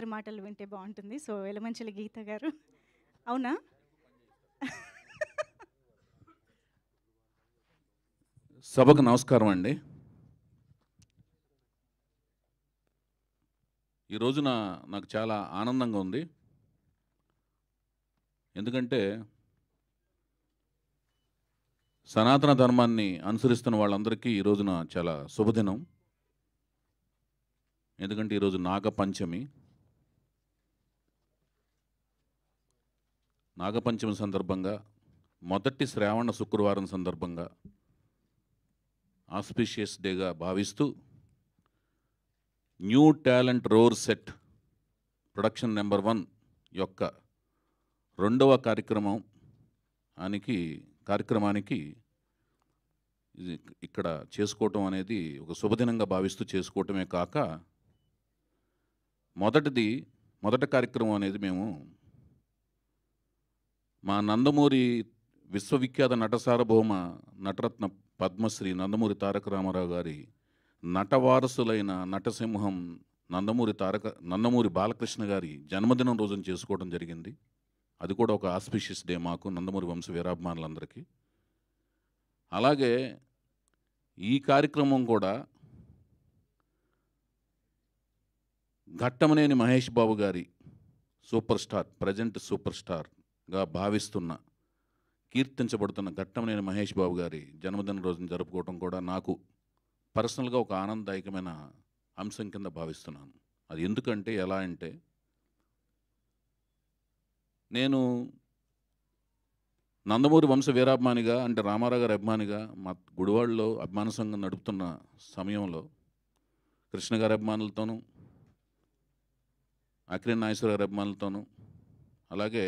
గారి మాటలు వింటే బాగుంటుంది సో వెలమంచిల గీత గారు అవునా సభకు నమస్కారం అండి ఈ రోజున నాకు చాలా ఆనందంగా ఉంది ఎందుకంటే సనాతన ధర్మాన్ని అనుసరిస్తున్న వాళ్ళందరికీ ఈ రోజున చాలా శుభదినం ఎందుకంటే ఈరోజు నాగపంచమి నాగపంచమి సందర్భంగా మొదటి శ్రావణ శుక్రవారం సందర్భంగా ఆస్పిషియస్ డేగా భావిస్తూ new talent roar set production number one యొక్క రెండవ కార్యక్రమం ఆనికి కార్యక్రమానికి ఇక్కడ చేసుకోవటం అనేది ఒక శుభదినంగా భావిస్తూ చేసుకోవటమే కాక మొదటిది మొదటి కార్యక్రమం అనేది మేము మా నందమూరి విశ్వవిఖ్యాత నట సార్వభౌమ నటరత్న పద్మశ్రీ నందమూరి తారక రామారావు గారి నటవారసులైన నటసింహం నందమూరి తారక నందమూరి బాలకృష్ణ గారి జన్మదినం రోజున చేసుకోవడం జరిగింది అది కూడా ఒక ఆస్పిషియస్ డే మాకు నందమూరి వంశ వీరాభిమానులందరికీ అలాగే ఈ కార్యక్రమం కూడా ఘట్టమనేని మహేష్ బాబు గారి super star present super star గా భావిస్తున్న కీర్తించబడుతున్న ఘట్టమనేని మహేష్ బాబు గారి జన్మదిన రోజును జరుపుకోవటం కూడా నాకు పర్సనల్గా ఒక ఆనందదాయకమైన అంశం కింద భావిస్తున్నాను అది ఎందుకంటే ఎలా అంటే నేను నందమూరి వంశ వీరాభిమానిగా అంటే రామారావు గారి అభిమానిగా మా గుడివాడలో అభిమాన సంఘం నడుపుతున్న సమయంలో కృష్ణ గారి అభిమానులతోనూ అక్రీన్ నాగేశ్వర గారి అభిమానులతోనూ అలాగే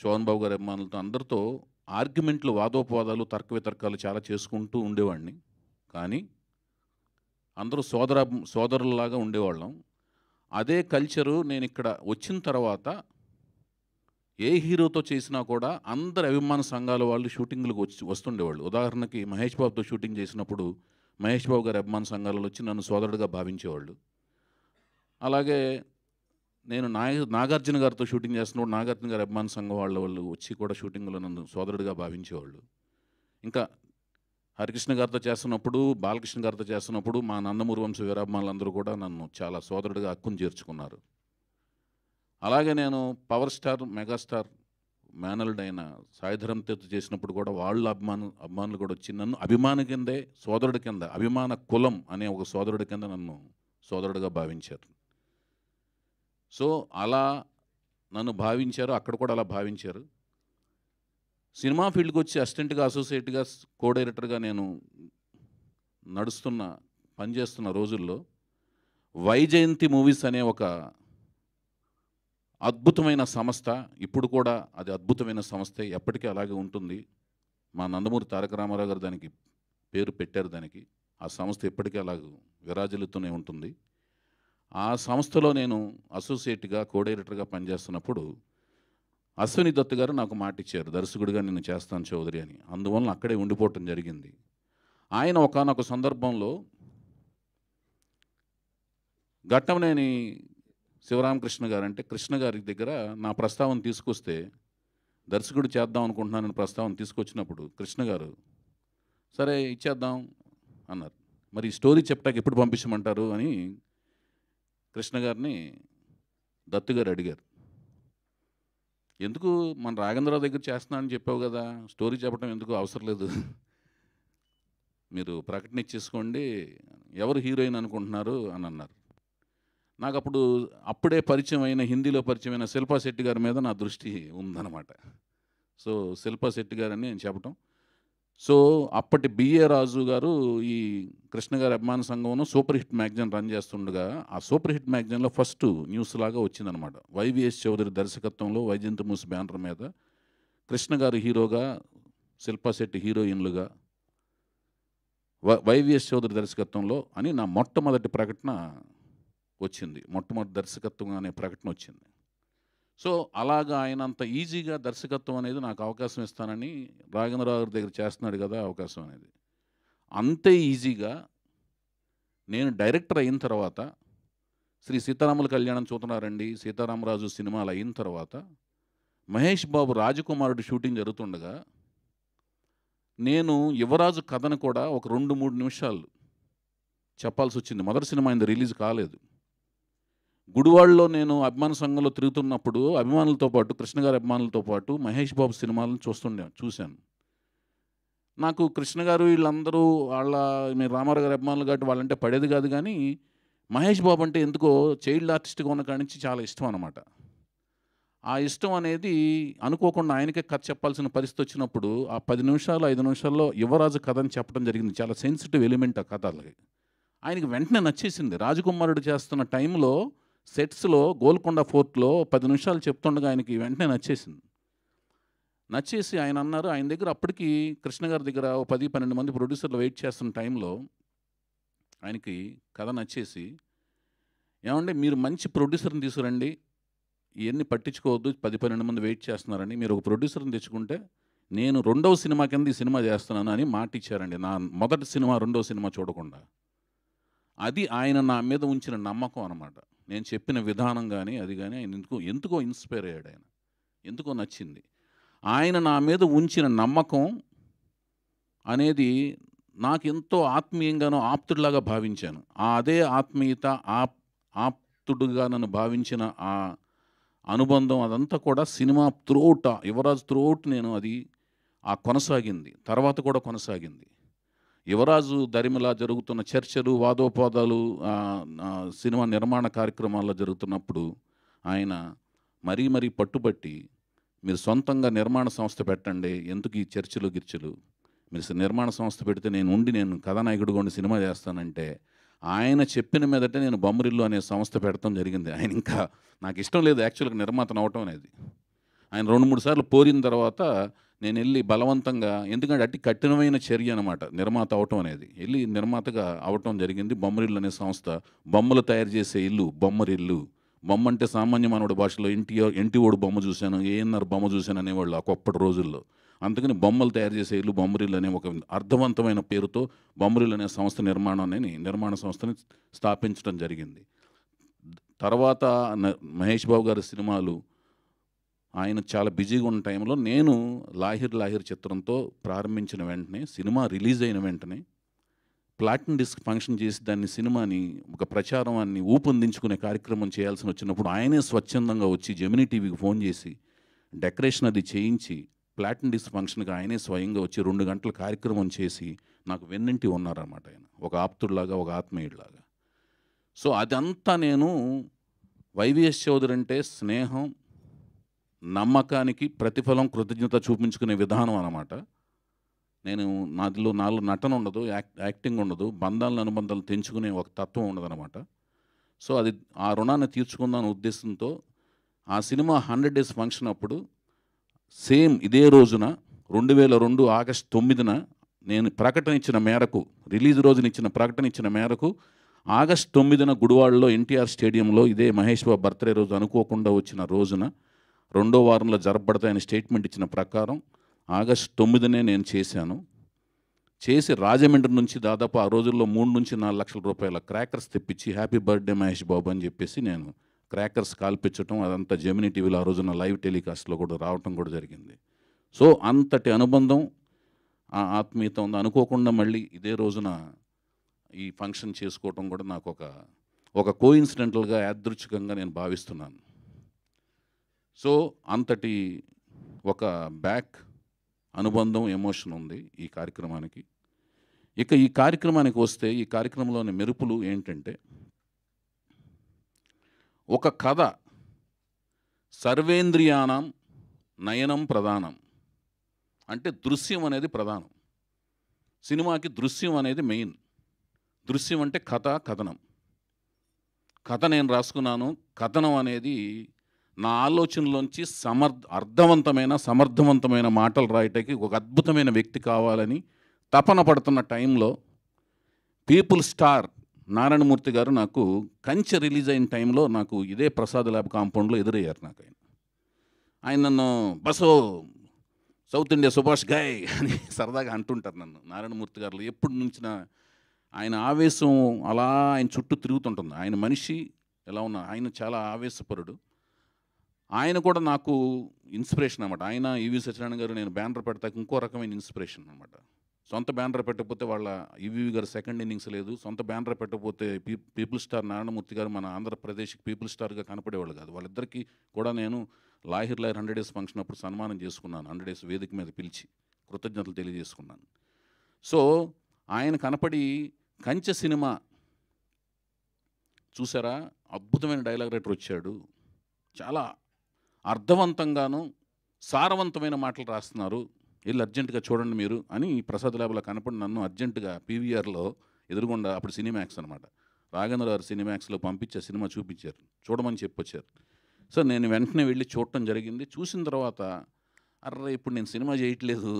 శోభన్ బాబు గారి అభిమానులతో అందరితో ఆర్గ్యుమెంట్లు వాదోపవాదాలు తర్క వితర్కాలు చాలా చేసుకుంటూ ఉండేవాడిని కానీ అందరూ సోదర సోదరులలాగా ఉండేవాళ్ళం అదే కల్చరు నేను ఇక్కడ వచ్చిన తర్వాత ఏ హీరోతో చేసినా కూడా అందరు అభిమాన సంఘాల వాళ్ళు షూటింగ్లకు వచ్చి వస్తుండేవాళ్ళు ఉదాహరణకి మహేష్ బాబుతో షూటింగ్ చేసినప్పుడు మహేష్ బాబు గారి అభిమాన సంఘాలలో వచ్చి నన్ను సోదరుడిగా భావించేవాళ్ళు అలాగే నేను నాగ నాగార్జున గారితో షూటింగ్ చేస్తున్నప్పుడు నాగార్జున గారు అభిమాన సంఘం వాళ్ళ వాళ్ళు వచ్చి కూడా షూటింగ్లో నన్ను సోదరుడిగా భావించేవాళ్ళు ఇంకా హరికృష్ణ గారితో చేస్తున్నప్పుడు బాలకృష్ణ గారితో చేస్తున్నప్పుడు మా నందమూరి వంశ వీరాభిమానులందరూ కూడా నన్ను చాలా సోదరుడిగా హక్కును చేర్చుకున్నారు అలాగే నేను పవర్ స్టార్ మెగాస్టార్ మేనల్డ్ అయిన సాయిధరం తీర్థ చేసినప్పుడు కూడా వాళ్ళ అభిమాను అభిమానులు కూడా వచ్చి నన్ను అభిమాన కిందే సోదరుడి కింద అభిమాన కులం అనే ఒక సోదరుడి కింద నన్ను సోదరుడిగా భావించారు సో అలా నన్ను భావించారు అక్కడ కూడా అలా భావించారు సినిమా ఫీల్డ్కి వచ్చి అసిస్టెంట్గా అసోసియేట్గా కో డైరెక్టర్గా నేను నడుస్తున్న పనిచేస్తున్న రోజుల్లో వైజయంతి మూవీస్ అనే ఒక అద్భుతమైన సంస్థ ఇప్పుడు కూడా అది అద్భుతమైన సంస్థ ఎప్పటికీ అలాగే ఉంటుంది మా నందమూరి తారక రామారావు గారు దానికి పేరు పెట్టారు దానికి ఆ సంస్థ ఎప్పటికీ అలాగే విరాజిల్లుతూనే ఉంటుంది ఆ సంస్థలో నేను అసోసియేట్గా కో డైరెక్టర్గా పనిచేస్తున్నప్పుడు అశ్విని దత్తు గారు నాకు మాట ఇచ్చారు దర్శకుడిగా నేను చేస్తాను చౌదరి అని అందువల్ల అక్కడే ఉండిపోవటం జరిగింది ఆయన ఒకనొక సందర్భంలో ఘట్టంనేని శివరామకృష్ణ గారు అంటే కృష్ణ గారి దగ్గర నా ప్రస్తావన తీసుకొస్తే దర్శకుడు చేద్దాం అనుకుంటున్నానని ప్రస్తావన తీసుకొచ్చినప్పుడు కృష్ణ గారు సరే ఇచ్చేద్దాం అన్నారు మరి స్టోరీ చెప్పటానికి ఎప్పుడు పంపించమంటారు అని కృష్ణ గారిని దత్తు గారు అడిగారు ఎందుకు మన రాఘంద్రరావు దగ్గర చేస్తున్నా అని చెప్పావు కదా స్టోరీ చెప్పడం ఎందుకు అవసరం లేదు మీరు ప్రకటన ఇచ్చేసుకోండి ఎవరు హీరోయిన్ అనుకుంటున్నారు అని అన్నారు నాకు అప్పుడు అప్పుడే పరిచయం అయిన హిందీలో పరిచయం అయిన శిల్పా శెట్టి గారి మీద నా దృష్టి ఉందన్నమాట సో శిల్పా శెట్టి గారని నేను చెప్పటం సో అప్పటి బిఏ రాజు గారు ఈ కృష్ణ గారి అభిమాన సంఘంలో సూపర్ హిట్ మ్యాగజైన్ రన్ చేస్తుండగా ఆ సూపర్ హిట్ మ్యాగజైన్లో ఫస్ట్ న్యూస్ లాగా వచ్చిందనమాట వైవిఎస్ చౌదరి దర్శకత్వంలో వైజంతమూసి బ్యానర్ మీద కృష్ణ గారు హీరోగా శిల్పాశెట్టి హీరోయిన్లుగా వైవిఎస్ చౌదరి దర్శకత్వంలో అని నా మొట్టమొదటి ప్రకటన వచ్చింది మొట్టమొదటి దర్శకత్వం అనే ప్రకటన వచ్చింది సో అలాగా ఆయనంత ఈజీగా దర్శకత్వం అనేది నాకు అవకాశం ఇస్తానని రాఘేంద్రరావు గారి దగ్గర చేస్తున్నాడు కదా అవకాశం అనేది అంతే ఈజీగా నేను డైరెక్టర్ అయిన తర్వాత శ్రీ సీతారాముల కళ్యాణం చూస్తున్నారండి సీతారామరాజు సినిమాలు అయిన తర్వాత మహేష్ బాబు రాజకుమారుడు షూటింగ్ జరుగుతుండగా నేను యువరాజు కథను కూడా ఒక రెండు మూడు నిమిషాలు చెప్పాల్సి వచ్చింది మొదటి సినిమా ఇంత రిలీజ్ కాలేదు గుడివాడలో నేను అభిమాన సంఘంలో తిరుగుతున్నప్పుడు అభిమానులతో పాటు కృష్ణగారి అభిమానులతో పాటు మహేష్ బాబు సినిమాలను చూస్తుండే చూశాను నాకు కృష్ణ గారు వీళ్ళందరూ వాళ్ళ మీరు రామారావు గారు అభిమానులు కాబట్టి వాళ్ళంటే పడేది కాదు కానీ మహేష్ బాబు అంటే ఎందుకో చైల్డ్ ఆర్టిస్ట్గా ఉన్న కాడి నుంచి చాలా ఇష్టం అనమాట ఆ ఇష్టం అనేది అనుకోకుండా ఆయనకే కథ చెప్పాల్సిన పరిస్థితి వచ్చినప్పుడు ఆ పది నిమిషాలు ఐదు నిమిషాల్లో యువరాజు కథ అని చెప్పడం జరిగింది చాలా సెన్సిటివ్ ఎలిమెంట్ ఆ కథ ఆయనకి వెంటనే నచ్చేసింది రాజకుమారుడు చేస్తున్న టైంలో సెట్స్లో గోల్కొండ ఫోర్ట్లో పది నిమిషాలు చెప్తుండగా ఆయనకి వెంటనే నచ్చేసింది నచ్చేసి ఆయన అన్నారు ఆయన దగ్గర అప్పటికి కృష్ణ గారి దగ్గర ఓ పది పన్నెండు మంది ప్రొడ్యూసర్లు వెయిట్ చేస్తున్న టైంలో ఆయనకి కథ నచ్చేసి ఏమంటే మీరు మంచి ప్రొడ్యూసర్ని తీసుకురండి ఇవన్నీ పట్టించుకోవద్దు పది పన్నెండు మంది వెయిట్ చేస్తున్నారని మీరు ఒక ప్రొడ్యూసర్ని తెచ్చుకుంటే నేను రెండవ సినిమా కింద ఈ సినిమా చేస్తున్నాను అని మాట ఇచ్చారండి నా మొదటి సినిమా రెండవ సినిమా చూడకుండా అది ఆయన నా మీద ఉంచిన నమ్మకం అనమాట నేను చెప్పిన విధానం కానీ అది కానీ ఆయన ఎందుకో ఎందుకో ఇన్స్పైర్ అయ్యాడు ఆయన ఎందుకో నచ్చింది ఆయన నా మీద ఉంచిన నమ్మకం అనేది నాకు ఎంతో ఆత్మీయంగానో ఆప్తుడిలాగా భావించాను ఆ అదే ఆత్మీయత ఆప్ ఆప్తుడుగా నన్ను భావించిన ఆ అనుబంధం అదంతా కూడా సినిమా త్రోట్ యువరాజ్ త్రోట్ నేను అది ఆ కొనసాగింది తర్వాత కూడా కొనసాగింది యువరాజు దరిమిలా జరుగుతున్న చర్చలు వాదోపాదాలు సినిమా నిర్మాణ కార్యక్రమాల్లో జరుగుతున్నప్పుడు ఆయన మరీ మరీ పట్టుబట్టి మీరు సొంతంగా నిర్మాణ సంస్థ పెట్టండి ఎందుకు ఈ చర్చలు గిర్చలు మీరు నిర్మాణ సంస్థ పెడితే నేను ఉండి నేను కథానాయకుడు కొన్ని సినిమా చేస్తానంటే ఆయన చెప్పిన మీదట నేను బొమ్మరిల్లు అనే సంస్థ పెట్టడం జరిగింది ఆయన ఇంకా నాకు ఇష్టం లేదు యాక్చువల్గా నిర్మాతను అవటం అనేది ఆయన రెండు మూడు సార్లు పోరిన తర్వాత నేను వెళ్ళి బలవంతంగా ఎందుకంటే అట్టి కఠినమైన చర్య అనమాట నిర్మాత అవటం అనేది వెళ్ళి నిర్మాతగా అవటం జరిగింది బొమ్మరిల్లు అనే సంస్థ బొమ్మలు తయారు చేసే ఇల్లు బొమ్మరిల్లు బొమ్మ అంటే సామాన్య మానవుడి భాషలో ఇంటి ఎన్టీఓడు బొమ్మ చూశాను ఏఎన్ఆర్ బొమ్మ చూశాను అనేవాళ్ళు ఒకప్పటి రోజుల్లో అందుకని బొమ్మలు తయారు చేసే ఇల్లు బొమ్మరిల్లు అనే ఒక అర్థవంతమైన పేరుతో బొమ్మరిల్లు అనే సంస్థ నిర్మాణాన్ని నిర్మాణ సంస్థని స్థాపించడం జరిగింది తర్వాత మహేష్ బాబు గారి సినిమాలు ఆయన చాలా బిజీగా ఉన్న టైంలో నేను లాహిర్ లాహిర్ చిత్రంతో ప్రారంభించిన వెంటనే సినిమా రిలీజ్ అయిన వెంటనే ప్లాటిన్ డిస్క్ ఫంక్షన్ చేసి దాన్ని సినిమాని ఒక ప్రచారాన్ని ఊపందించుకునే కార్యక్రమం చేయాల్సి వచ్చినప్పుడు ఆయనే స్వచ్ఛందంగా వచ్చి జమినీ టీవీకి ఫోన్ చేసి డెకరేషన్ అది చేయించి ప్లాటిన్ డిస్క్ ఫంక్షన్కి ఆయనే స్వయంగా వచ్చి రెండు గంటల కార్యక్రమం చేసి నాకు వెన్నింటి ఉన్నారన్నమాట ఆయన ఒక ఆప్తుడిలాగా ఒక ఆత్మీయుడిలాగా సో అదంతా నేను వైవిఎస్ చౌదరి అంటే స్నేహం నమ్మకానికి ప్రతిఫలం కృతజ్ఞత చూపించుకునే విధానం అన్నమాట నేను నాదిలో నాలో నటన ఉండదు యాక్టింగ్ ఉండదు బంధాలను అనుబంధాలు తెంచుకునే ఒక తత్వం ఉండదన్నమాట సో అది ఆ రుణాన్ని తీర్చుకుందాం ఉద్దేశంతో ఆ సినిమా హండ్రెడ్ డేస్ ఫంక్షన్ అప్పుడు సేమ్ ఇదే రోజున రెండు వేల రెండు ఆగస్ట్ తొమ్మిదిన నేను ప్రకటన ఇచ్చిన మేరకు రిలీజ్ రోజున ఇచ్చిన ప్రకటన ఇచ్చిన మేరకు ఆగస్ట్ తొమ్మిదిన గుడివాడలో ఎన్టీఆర్ స్టేడియంలో ఇదే మహేష్ బాబు బర్త్డే రోజు అనుకోకుండా వచ్చిన రోజున రెండో వారంలో జరపబడతాయని స్టేట్మెంట్ ఇచ్చిన ప్రకారం ఆగస్ట్ తొమ్మిదినే నేను చేశాను చేసి రాజమండ్రి నుంచి దాదాపు ఆ రోజుల్లో మూడు నుంచి నాలుగు లక్షల రూపాయల క్రాకర్స్ తెప్పించి హ్యాపీ బర్త్డే మహేష్ బాబు అని చెప్పేసి నేను క్రాకర్స్ కాల్పించడం అదంతా జెమినీ టీవీలో ఆ రోజున లైవ్ టెలికాస్ట్లో కూడా రావటం కూడా జరిగింది సో అంతటి అనుబంధం ఆ ఆత్మీయత ఉంది అనుకోకుండా మళ్ళీ ఇదే రోజున ఈ ఫంక్షన్ చేసుకోవటం కూడా నాకు ఒక ఒక కోఇన్సిడెంటల్గా యాదృచ్ఛికంగా నేను భావిస్తున్నాను సో అంతటి ఒక బ్యాక్ అనుబంధం ఎమోషన్ ఉంది ఈ కార్యక్రమానికి ఇక ఈ కార్యక్రమానికి వస్తే ఈ కార్యక్రమంలోని మెరుపులు ఏంటంటే ఒక కథ సర్వేంద్రియానం నయనం ప్రధానం అంటే దృశ్యం అనేది ప్రధానం సినిమాకి దృశ్యం అనేది మెయిన్ దృశ్యం అంటే కథ కథనం కథ నేను రాసుకున్నాను కథనం అనేది నా ఆలోచనలోంచి సమర్ అర్థవంతమైన సమర్థవంతమైన మాటలు రాయటానికి ఒక అద్భుతమైన వ్యక్తి కావాలని తపన పడుతున్న టైంలో పీపుల్ స్టార్ నారాయణమూర్తి గారు నాకు కంచె రిలీజ్ అయిన టైంలో నాకు ఇదే ప్రసాద్ ల్యాబ్ కాంపౌండ్లో ఎదురయ్యారు నాకు ఆయన ఆయన నన్ను బసో సౌత్ ఇండియా సుభాష్ గాయ్ అని సరదాగా అంటుంటారు నన్ను నారాయణమూర్తి గారు ఎప్పుడు నుంచిన ఆయన ఆవేశం అలా ఆయన చుట్టూ తిరుగుతుంటుంది ఆయన మనిషి ఎలా ఉన్నా ఆయన చాలా ఆవేశపరుడు ఆయన కూడా నాకు ఇన్స్పిరేషన్ అనమాట ఆయన ఈవి e సత్యనారాయణ గారు నేను బ్యానర్ పెడతాక ఇంకో రకమైన ఇన్స్పిరేషన్ అనమాట సొంత బ్యానర్ పెట్టకపోతే వాళ్ళ ఈవీవి e గారు సెకండ్ ఇన్నింగ్స్ లేదు సొంత బ్యానర్ పెట్టకపోతే పీ పీపుల్ స్టార్ నారాయణమూర్తి గారు మన ఆంధ్రప్రదేశ్కి పీపుల్ స్టార్గా కనపడేవాళ్ళు కాదు వాళ్ళిద్దరికీ కూడా నేను Lahiri Lahiri hundred days function అప్పుడు సన్మానం చేసుకున్నాను హండ్రెడ్ డేస్ వేదిక మీద పిలిచి కృతజ్ఞతలు తెలియజేసుకున్నాను సో ఆయన కనపడి కంచె సినిమా చూసారా అద్భుతమైన డైలాగ్ రైటర్ వచ్చాడు చాలా అర్థవంతంగాను సారవంతమైన మాటలు రాస్తున్నారు వీళ్ళు అర్జెంటుగా చూడండి మీరు అని ప్రసాద్ ల్యాబ్లో కనపడి నన్ను అర్జెంటుగా పీవీఆర్లో ఎదురుగుండా అప్పుడు సినిమాక్స్ అనమాట రాఘేంద్ర గారు సినిమాక్స్లో పంపించే సినిమా చూపించారు చూడమని చెప్పొచ్చారు సో నేను వెంటనే వెళ్ళి చూడటం జరిగింది చూసిన తర్వాత అర్రే ఇప్పుడు నేను సినిమా చేయట్లేదు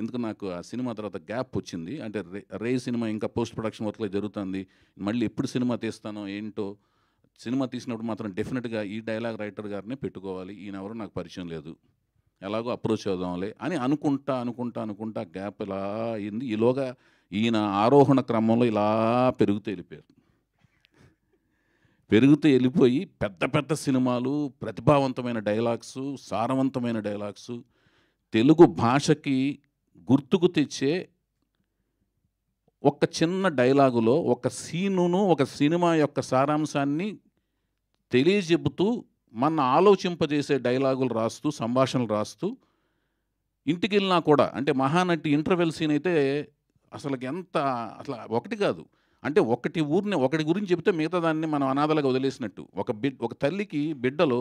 ఎందుకు నాకు ఆ సినిమా తర్వాత గ్యాప్ వచ్చింది అంటే రే రే సినిమా ఇంకా పోస్ట్ ప్రొడక్షన్ వర్క్లో జరుగుతుంది మళ్ళీ ఎప్పుడు సినిమా తీస్తానో ఏంటో సినిమా తీసినప్పుడు మాత్రం డెఫినెట్గా ఈ డైలాగ్ రైటర్ గారిని పెట్టుకోవాలి ఈయన ఎవరో నాకు పరిచయం లేదు ఎలాగో అప్రోచ్ అవుదాంలే అని అనుకుంటా అనుకుంటా అనుకుంటా గ్యాప్ ఇలా అయింది ఈలోగా ఈయన ఆరోహణ క్రమంలో ఇలా పెరుగుతూ వెళ్ళిపోయారు పెరుగుతూ వెళ్ళిపోయి పెద్ద పెద్ద సినిమాలు ప్రతిభావంతమైన డైలాగ్స్ సారవంతమైన డైలాగ్స్ తెలుగు భాషకి గుర్తుకు తెచ్చే ఒక చిన్న డైలాగులో ఒక సీనును ఒక సినిమా యొక్క సారాంశాన్ని తెలియజెబుతూ మన ఆలోచింపజేసే డైలాగులు రాస్తూ సంభాషణలు రాస్తూ ఇంటికి వెళ్ళినా కూడా అంటే మహానటి ఇంటర్వెల్ సీన్ అయితే అసలు ఎంత అసలు ఒకటి కాదు అంటే ఒకటి ఊరిని ఒకటి గురించి చెప్తే మిగతా దాన్ని మనం అనాథలుగా వదిలేసినట్టు ఒక బిడ్ ఒక తల్లికి బిడ్డలో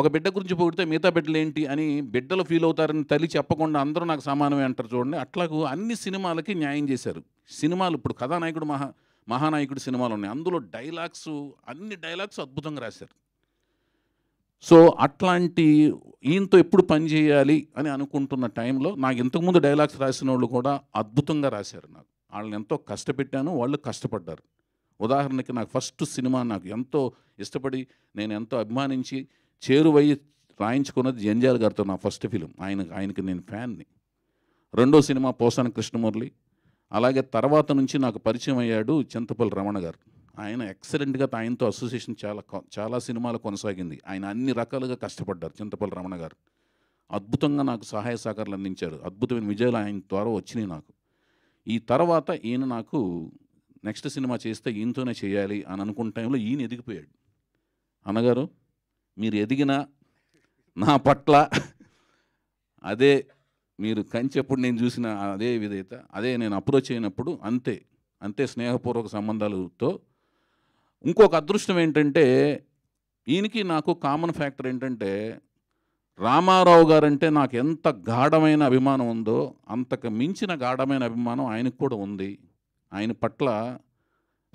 ఒక బిడ్డ గురించి పోగొడితే మిగతా బిడ్డలు ఏంటి అని బిడ్డలు ఫీల్ అవుతారని తల్లి చెప్పకుండా అందరూ నాకు సమానమే అంటారు చూడండి అట్లాగూ అన్ని సినిమాలకి న్యాయం చేశారు సినిమాలు ఇప్పుడు కథానాయకుడు మహా మహానాయకుడు సినిమాలు ఉన్నాయి అందులో డైలాగ్స్ అన్ని డైలాగ్స్ అద్భుతంగా రాశారు సో అట్లాంటి ఈయనతో ఎప్పుడు పని చేయాలి అని అనుకుంటున్న టైంలో నాకు ఇంతకుముందు డైలాగ్స్ రాసిన వాళ్ళు కూడా అద్భుతంగా రాశారు నాకు వాళ్ళని ఎంతో కష్టపెట్టాను వాళ్ళు కష్టపడ్డారు ఉదాహరణకి నాకు ఫస్ట్ సినిమా నాకు ఎంతో ఇష్టపడి నేను ఎంతో అభిమానించి చేరువయ్యి రాయించుకున్నది జంజాల్ గారితో నా ఫస్ట్ ఫిలిం ఆయన ఆయనకి నేను ఫ్యాన్ని రెండో సినిమా పోసాన కృష్ణమురళి అలాగే తర్వాత నుంచి నాకు పరిచయం అయ్యాడు చింతపల్లి రమణ గారు ఆయన ఎక్సలెంట్గా ఆయనతో అసోసియేషన్ చాలా చాలా సినిమాలు కొనసాగింది ఆయన అన్ని రకాలుగా కష్టపడ్డారు చింతపల్లి రమణ గారు అద్భుతంగా నాకు సహాయ సహకారాలు అందించారు అద్భుతమైన విజయాలు ఆయన ద్వారా వచ్చినాయి నాకు ఈ తర్వాత ఈయన నాకు నెక్స్ట్ సినిమా చేస్తే ఈయనతోనే చేయాలి అని అనుకున్న టైంలో ఈయన ఎదిగిపోయాడు అన్నగారు మీరు ఎదిగిన నా పట్ల అదే మీరు కంచెప్పుడు నేను చూసిన అదే విధేత అదే నేను అప్రోచ్ అయినప్పుడు అంతే అంతే స్నేహపూర్వక సంబంధాలతో ఇంకొక అదృష్టం ఏంటంటే ఈయనకి నాకు కామన్ ఫ్యాక్టర్ ఏంటంటే రామారావు గారంటే నాకు ఎంత గాఢమైన అభిమానం ఉందో అంతకు మించిన గాఢమైన అభిమానం ఆయనకు కూడా ఉంది ఆయన పట్ల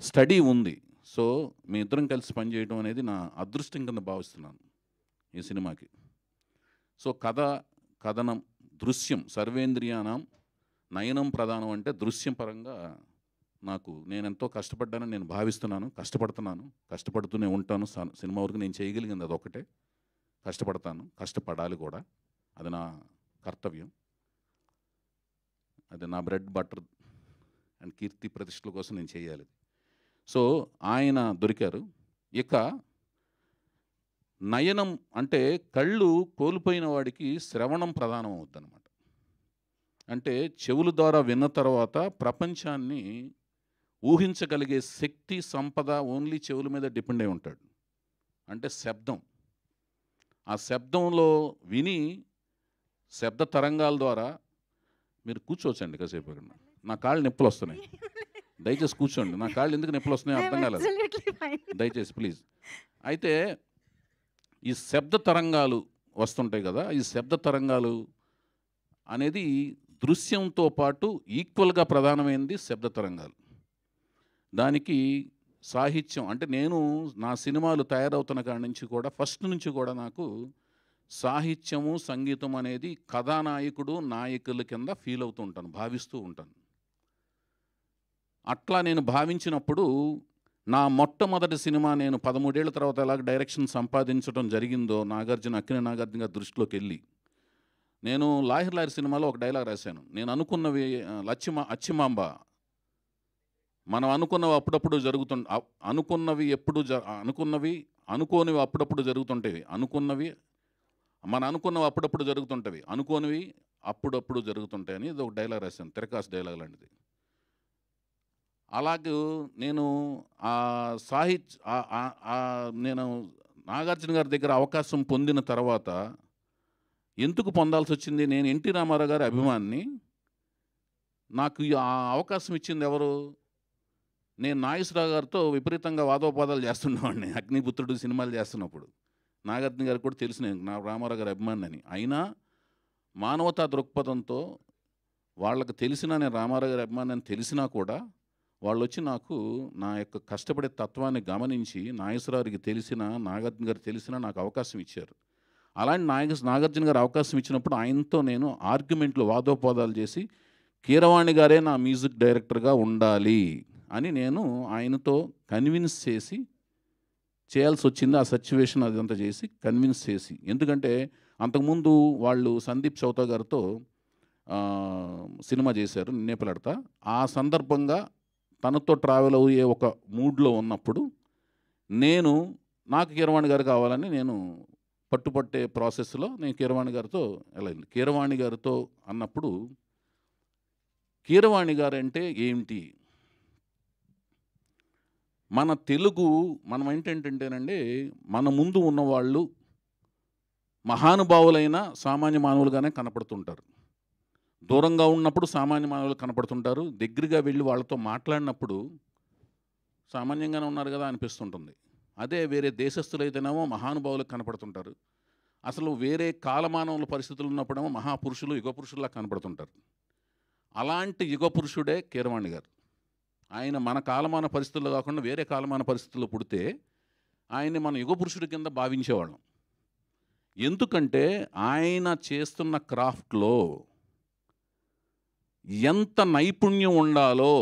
స్టడీ ఉంది సో మీ ఇద్దరం కలిసి పనిచేయడం అనేది నా అదృష్టం కింద భావిస్తున్నాను ఈ సినిమాకి సో కథ కథనం దృశ్యం సర్వేంద్రియానం నయనం ప్రధానం అంటే దృశ్యం పరంగా నాకు నేను ఎంతో కష్టపడ్డానని నేను భావిస్తున్నాను కష్టపడుతున్నాను కష్టపడుతూనే ఉంటాను సినిమా వరకు నేను చేయగలిగింది అదొకటే కష్టపడతాను కష్టపడాలి కూడా అది నా కర్తవ్యం అది నా బ్రెడ్ బటర్ అండ్ కీర్తి ప్రతిష్టల కోసం నేను చేయాలి సో ఆయన దొరికారు ఇక నయనం అంటే కళ్ళు కోల్పోయిన వాడికి శ్రవణం ప్రధానం అవుద్దనమాట అంటే చెవుల ద్వారా విన్న తర్వాత ప్రపంచాన్ని ఊహించగలిగే శక్తి సంపద ఓన్లీ చెవుల మీద డిపెండ్ అయి ఉంటాడు అంటే శబ్దం ఆ శబ్దంలో విని శబ్ద తరంగాల ద్వారా మీరు కూర్చోవచ్చండి కాసేపు అక్కడ నా కాళ్ళు నొప్పులు వస్తున్నాయి దయచేసి కూర్చోండి నా కాళ్ళు ఎందుకు నొప్పులు వస్తున్నాయి అర్థం కాలేదు దయచేసి ప్లీజ్ అయితే ఈ శబ్ద తరంగాలు వస్తుంటాయి కదా ఈ శబ్ద తరంగాలు అనేది దృశ్యంతో పాటు ఈక్వల్గా ప్రధానమైనది శబ్ద తరంగాలు దానికి సాహిత్యం అంటే నేను నా సినిమాలు తయారవుతున్న కాడి నుంచి కూడా ఫస్ట్ నుంచి కూడా నాకు సాహిత్యము సంగీతం అనేది కథానాయకుడు నాయకుల కింద ఫీల్ అవుతూ ఉంటాను భావిస్తూ ఉంటాను అట్లా నేను భావించినప్పుడు నా మొట్టమొదటి సినిమా నేను పదమూడేళ్ల తర్వాత ఎలాగ డైరెక్షన్ సంపాదించడం జరిగిందో నాగార్జున అక్కిన నాగార్జున దృష్టిలోకి వెళ్ళి నేను లాహిర్ లాహిర్ సినిమాలో ఒక డైలాగ్ రాశాను నేను అనుకున్నవి లచ్చిమ అచ్చిమాంబ మనం అనుకున్నవి అప్పుడప్పుడు జరుగుతు అనుకున్నవి ఎప్పుడు జ అనుకున్నవి అనుకోనివి అప్పుడప్పుడు జరుగుతుంటేవి అనుకున్నవి మనం అనుకున్నవి అప్పుడప్పుడు జరుగుతుంటవి అనుకోనివి అప్పుడప్పుడు జరుగుతుంటాయని ఇది ఒక డైలాగ్ రాశాను తెరకాసు డైలాగ్ లాంటిది అలాగే నేను ఆ సాహిత్య నేను నాగార్జున గారి దగ్గర అవకాశం పొందిన తర్వాత ఎందుకు పొందాల్సి వచ్చింది నేను ఎన్టీ రామారావు గారి అభిమాన్ని నాకు ఆ అవకాశం ఇచ్చింది ఎవరు నేను నాగేశ్వరరావు గారితో విపరీతంగా వాదోపాదాలు చేస్తుండేవాడిని అగ్నిపుత్రుడు సినిమాలు చేస్తున్నప్పుడు నాగార్జున గారికి కూడా తెలుసు నేను నా రామారావు గారి అని అయినా మానవతా దృక్పథంతో వాళ్ళకు తెలిసినా నేను రామారావు గారి అభిమాని అని తెలిసినా కూడా వాళ్ళు వచ్చి నాకు నా యొక్క కష్టపడే తత్వాన్ని గమనించి నాగేశ్వరరావుకి తెలిసిన నాగార్జున గారు తెలిసిన నాకు అవకాశం ఇచ్చారు అలాంటి నాగ నాగార్జున గారు అవకాశం ఇచ్చినప్పుడు ఆయనతో నేను ఆర్గ్యుమెంట్లు వాదోపాదాలు చేసి కీరవాణి గారే నా మ్యూజిక్ డైరెక్టర్గా ఉండాలి అని నేను ఆయనతో కన్విన్స్ చేసి చేయాల్సి వచ్చింది ఆ సిచ్యువేషన్ అదంతా చేసి కన్విన్స్ చేసి ఎందుకంటే అంతకుముందు వాళ్ళు సందీప్ చౌతా గారితో సినిమా చేశారు నిన్నే ఆ సందర్భంగా తనతో ట్రావెల్ అయ్యే ఒక మూడ్లో ఉన్నప్పుడు నేను నాకు కీరవాణి గారు కావాలని నేను పట్టుపట్టే ప్రాసెస్లో నేను కీరవాణి గారితో వెళ్ళింది కీరవాణి గారితో అన్నప్పుడు కీరవాణి గారు అంటే ఏమిటి మన తెలుగు మనం ఏంటంటేనండి మన ముందు ఉన్నవాళ్ళు మహానుభావులైన సామాన్య మానవులుగానే కనపడుతుంటారు దూరంగా ఉన్నప్పుడు సామాన్య మానవులు కనపడుతుంటారు దగ్గరగా వెళ్ళి వాళ్ళతో మాట్లాడినప్పుడు సామాన్యంగానే ఉన్నారు కదా అనిపిస్తుంటుంది అదే వేరే దేశస్తులైతేనేమో మహానుభావులకు కనపడుతుంటారు అసలు వేరే కాలమానవుల పరిస్థితులు ఉన్నప్పుడేమో మహాపురుషులు యుగ పురుషుల్లా కనపడుతుంటారు అలాంటి యుగ పురుషుడే కీరవాణి గారు ఆయన మన కాలమాన పరిస్థితుల్లో కాకుండా వేరే కాలమాన పరిస్థితుల్లో పుడితే ఆయన్ని మన యుగ పురుషుడి కింద భావించేవాళ్ళం ఎందుకంటే ఆయన చేస్తున్న క్రాఫ్ట్లో ఎంత నైపుణ్యం ఉండాలో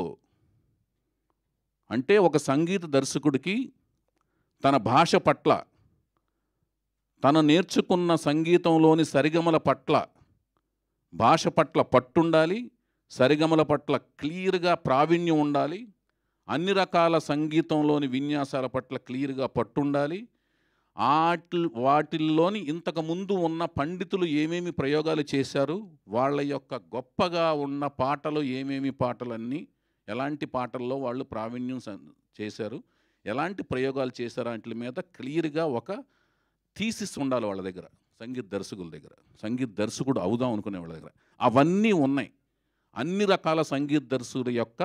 అంటే ఒక సంగీత దర్శకుడికి తన భాష పట్ల తను నేర్చుకున్న సంగీతంలోని సరిగమల పట్ల భాష పట్ల పట్టుండాలి సరిగమల పట్ల క్లియర్గా ప్రావీణ్యం ఉండాలి అన్ని రకాల సంగీతంలోని విన్యాసాల పట్ల క్లియర్గా పట్టుండాలి వాటి వాటిల్లోని ఇంతకుముందు ఉన్న పండితులు ఏమేమి ప్రయోగాలు చేశారు వాళ్ళ యొక్క గొప్పగా ఉన్న పాటలు ఏమేమి పాటలన్నీ ఎలాంటి పాటల్లో వాళ్ళు ప్రావీణ్యం చేశారు ఎలాంటి ప్రయోగాలు చేశారు వాటి మీద క్లియర్గా ఒక థీసిస్ ఉండాలి వాళ్ళ దగ్గర సంగీత దర్శకుల దగ్గర సంగీత దర్శకుడు అవుదాం అనుకునే వాళ్ళ దగ్గర అవన్నీ ఉన్నాయి అన్ని రకాల సంగీత దర్శకుల యొక్క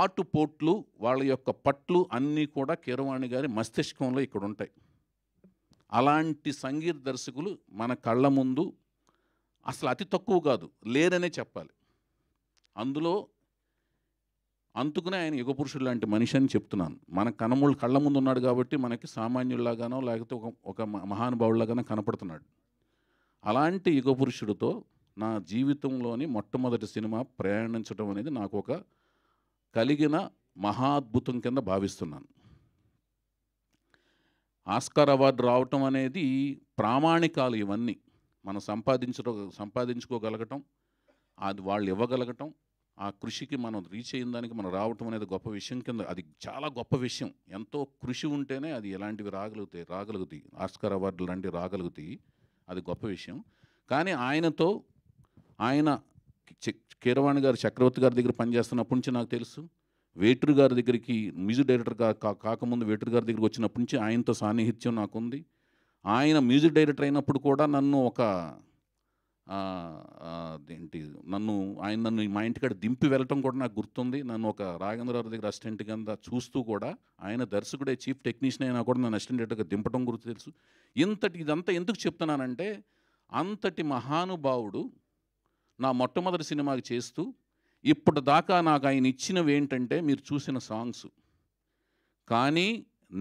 ఆటుపోట్లు వాళ్ళ యొక్క పట్లు అన్నీ కూడా కీరవాణి గారి మస్తిష్కంలో ఇక్కడ ఉంటాయి అలాంటి సంగీత దర్శకులు మన కళ్ళ ముందు అసలు అతి తక్కువ కాదు లేరనే చెప్పాలి అందులో అందుకునే ఆయన యుగపురుషుడు లాంటి మనిషి అని చెప్తున్నాను మన కనమూళ్ళు కళ్ళ ముందు ఉన్నాడు కాబట్టి మనకి సామాన్యుల్లాగానో లేకపోతే ఒక ఒక మహానుభావులాగానో కనపడుతున్నాడు అలాంటి యుగపురుషుడితో నా జీవితంలోని మొట్టమొదటి సినిమా ప్రయాణించడం అనేది నాకు ఒక కలిగిన మహాద్భుతం కింద భావిస్తున్నాను ఆస్కార్ అవార్డు రావటం అనేది ప్రామాణికాలు ఇవన్నీ మనం సంపాదించడం సంపాదించుకోగలగటం అది వాళ్ళు ఇవ్వగలగటం ఆ కృషికి మనం రీచ్ అయిన దానికి మనం రావటం అనేది గొప్ప విషయం కింద అది చాలా గొప్ప విషయం ఎంతో కృషి ఉంటేనే అది ఎలాంటివి రాగలుగుతాయి రాగలుగుతాయి ఆస్కార్ అవార్డులు లాంటివి రాగలుగుతాయి అది గొప్ప విషయం కానీ ఆయనతో ఆయన కీరవాణి గారు చక్రవర్తి గారి దగ్గర పనిచేస్తున్నప్పటి నుంచి నాకు తెలుసు వేటూరు గారి దగ్గరికి మ్యూజిక్ డైరెక్టర్గా కాకముందు వేటూరు గారి దగ్గరికి వచ్చినప్పటి నుంచి ఆయనతో సాన్నిహిత్యం నాకుంది ఆయన మ్యూజిక్ డైరెక్టర్ అయినప్పుడు కూడా నన్ను ఒక ఏంటి నన్ను ఆయన నన్ను మా ఇంటికాడ దింపి వెళ్ళటం కూడా నాకు గుర్తుంది నన్ను ఒక రాఘేంద్రరావు దగ్గర అసిస్టెంట్ కింద చూస్తూ కూడా ఆయన దర్శకుడే చీఫ్ టెక్నీషియన్ అయినా కూడా నన్ను అసిస్టెంట్ డైరెక్టర్గా దింపడం గురించి తెలుసు ఇంతటి ఇదంతా ఎందుకు చెప్తున్నానంటే అంతటి మహానుభావుడు నా మొట్టమొదటి సినిమాకి చేస్తూ ఇప్పుడు దాకా నాకు ఆయన ఇచ్చినవి ఏంటంటే మీరు చూసిన సాంగ్స్ కానీ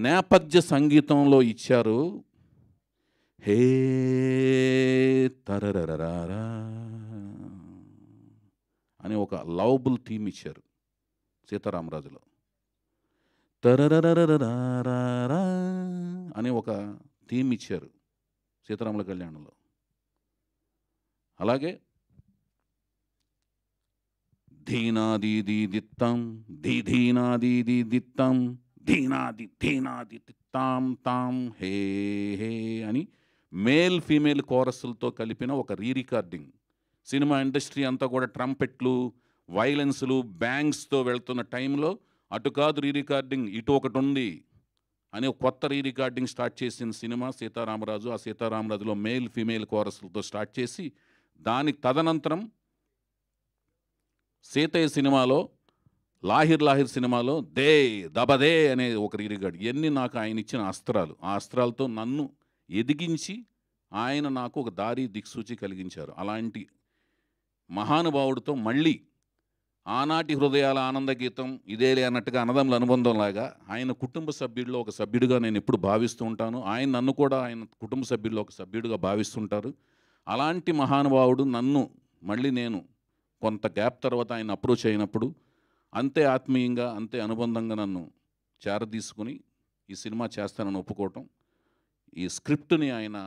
నేపథ్య సంగీతంలో ఇచ్చారు హే తరరరారా అని ఒక లవబుల్ థీమ్ ఇచ్చారు సీతారామరాజులో తరరరరరారా అని ఒక థీమ్ ఇచ్చారు సీతారాముల కళ్యాణంలో అలాగే ధీనాది దీదిత్తం ధీనాది ధీనాది తిత్తాం తాం హే హే అని మేల్ ఫీమేల్ కోరస్లతో కలిపిన ఒక రీ రికార్డింగ్ సినిమా ఇండస్ట్రీ అంతా కూడా ట్రంపెట్లు వైలెన్స్లు బ్యాంగ్స్తో వెళ్తున్న టైంలో అటు కాదు రీ రికార్డింగ్ ఇటు ఒకటి ఉంది అని కొత్త రీ రికార్డింగ్ స్టార్ట్ చేసిన సినిమా సీతారామరాజు ఆ సీతారామరాజులో మేల్ ఫీమేల్ కోరస్లతో స్టార్ట్ చేసి దానికి తదనంతరం సీతయ్య సినిమాలో లాహిర్ లాహిర్ సినిమాలో దే దబదే అనే ఒక ఇరిగాడు ఇవన్నీ నాకు ఆయన ఇచ్చిన అస్త్రాలు ఆ అస్త్రాలతో నన్ను ఎదిగించి ఆయన నాకు ఒక దారి దిక్సూచి కలిగించారు అలాంటి మహానుభావుడితో మళ్ళీ ఆనాటి హృదయాల ఆనంద గీతం ఇదేలే అన్నట్టుగా అన్నదమ్ముల అనుబంధంలాగా ఆయన కుటుంబ సభ్యుల్లో ఒక సభ్యుడిగా నేను ఎప్పుడు భావిస్తూ ఉంటాను ఆయన నన్ను కూడా ఆయన కుటుంబ సభ్యుల్లో ఒక సభ్యుడిగా భావిస్తుంటారు అలాంటి మహానుభావుడు నన్ను మళ్ళీ నేను కొంత గ్యాప్ తర్వాత ఆయన అప్రోచ్ అయినప్పుడు అంతే ఆత్మీయంగా అంతే అనుబంధంగా నన్ను చేరదీసుకుని ఈ సినిమా చేస్తానని ఒప్పుకోవటం ఈ స్క్రిప్ట్ని ఆయన